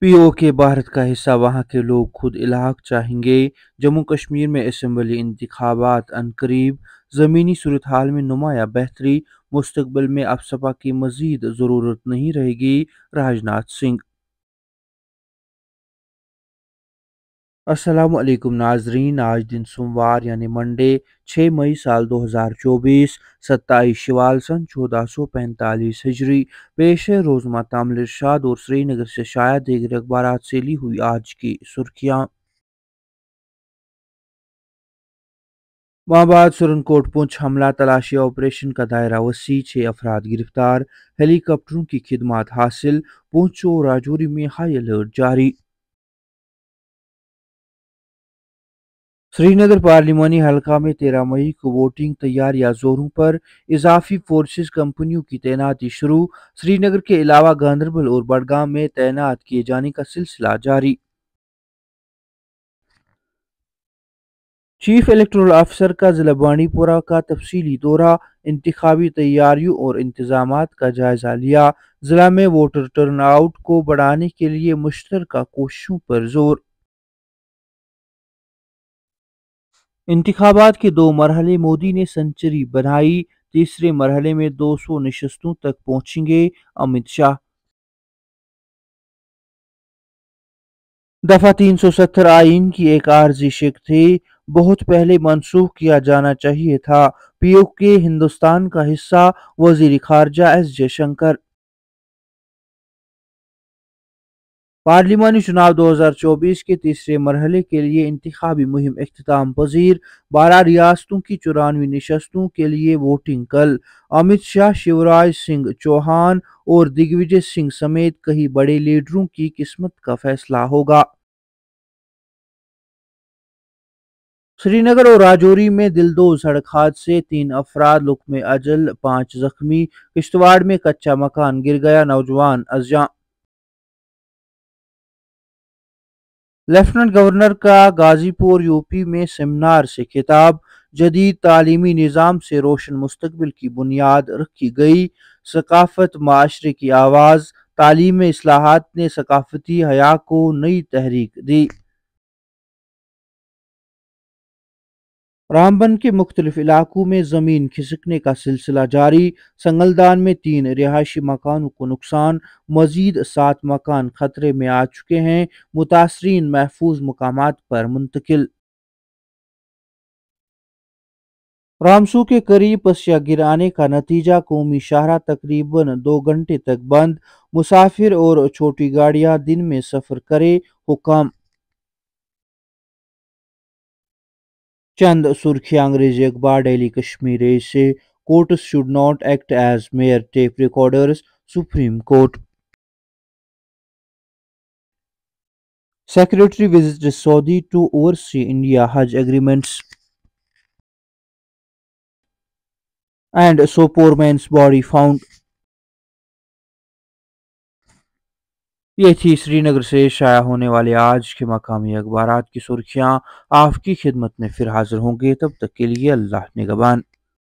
PO के भारत का हिस्सा वहां के लोग खुद इलाक चाहेंगे जम्मू कश्मीर में असम्बली इंतबात अनकरीब ज़मीनी सूरत हाल में नुमाया बेहतरी मुस्तबल में अब सपा की मजीद ज़रूरत नहीं रहेगी राजनाथ सिंह असलम नाजरीन आज दिन सोमवार यानी मंडे 6 मई साल 2024 सत्ताईस शिवाल सन चौदह सौ पैंतालीस हिजरी पेश है रोजमा तामिल इरशाद और श्रीनगर से शायद दीगर अखबार से ली हुई आज की सुर्खियाँ माबाद सुरनकोट पुंछ हमला तलाशी ऑपरेशन का दायरा वसी छः अफराद गिरफ्तार हेलीकॉप्टरों की खिदमत हासिल पुंछ और राजौरी में हाई अलर्ट जारी श्रीनगर पार्लिमानी हलका में तेरह मई को वोटिंग तैयारियां जोरों पर इजाफी फोर्सेस कंपनियों की तैनाती शुरू श्रीनगर के अलावा गांधरबल और बड़गाम में तैनात किए जाने का सिलसिला जारी चीफ इलेक्ट्रल अफसर का जिला बानीपुरा का तफसीली दौरा इंतबी तैयारियों और इंतजाम का जायजा लिया जिला में वोटर टर्नआउट को बढ़ाने के लिए मुश्तर कोशिशों पर जोर इंतबात के दो मरहले मोदी ने सेंचुरी बनाई तीसरे मरहले में 200 नशस्तों तक पहुंचेंगे अमित शाह दफा 370 आइन की एक आर्जी शिक थी बहुत पहले मनसूख किया जाना चाहिए था पीओके हिंदुस्तान का हिस्सा वजीर खारजा एस जयशंकर पार्लिमानी चुनाव 2024 के तीसरे मरहले के लिए इंतबी मुहिम अख्ताम पजीर बारह रियासतों की चौरानवी नशस्तों के लिए वोटिंग कल अमित शाह शिवराज सिंह चौहान और दिग्विजय सिंह समेत कई बड़े लीडरों की किस्मत का फैसला होगा श्रीनगर और राजौरी में दिलदोज सड़क हादसे तीन अफराद लुक में अजल पांच जख्मी किश्तवाड़ में कच्चा मकान गिर गया नौजवान अजा लेफ्टिनेंट गवर्नर का गाजीपुर यूपी में सेमिनार से खिताब जदीद तालीमी निज़ाम से रोशन मुस्तबिल की बुनियाद रखी गई सकाफत माशरे की आवाज़ तालीम असलाहत ने सकाफती हया को नई तहरीक दी रामबन के मुख्तलिफ इलाकों में ज़मीन खिसकने का सिलसिला जारी संगलदान में तीन रिहायशी मकानों को नुकसान मजीद सात मकान खतरे में आ चुके हैं मुतासरीन महफूज मकाम पर मुंतकिल रामसू के करीब पसिया गिराने का नतीजा कौमी शाहरा तकरीबन दो घंटे तक बंद मुसाफिर और छोटी गाड़ियां दिन में सफर करे हुकाम Chand Surkhyang Rejak Bar Daily Kashmiri say courts should not act as mere tape recorders, Supreme Court. Secretary visits Saudi to oversee India Hajj agreements. And so poor man's body found ये थी श्रीनगर से शाया होने वाले आज के मकामी अखबार की सुर्खियाँ आपकी खिदमत में फिर हाजिर होंगे तब तक के लिए अल्लाह निगबान